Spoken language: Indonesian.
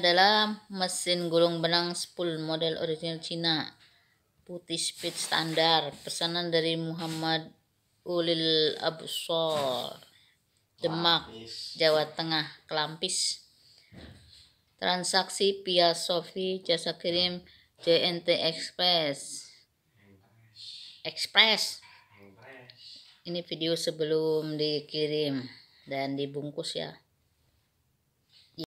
adalah mesin gulung benang spool model original Cina putih speed standar pesanan dari Muhammad Ulil Abusor Demak Jawa Tengah Kelampis transaksi via Sofi jasa kirim JNT Express Express ini video sebelum dikirim dan dibungkus ya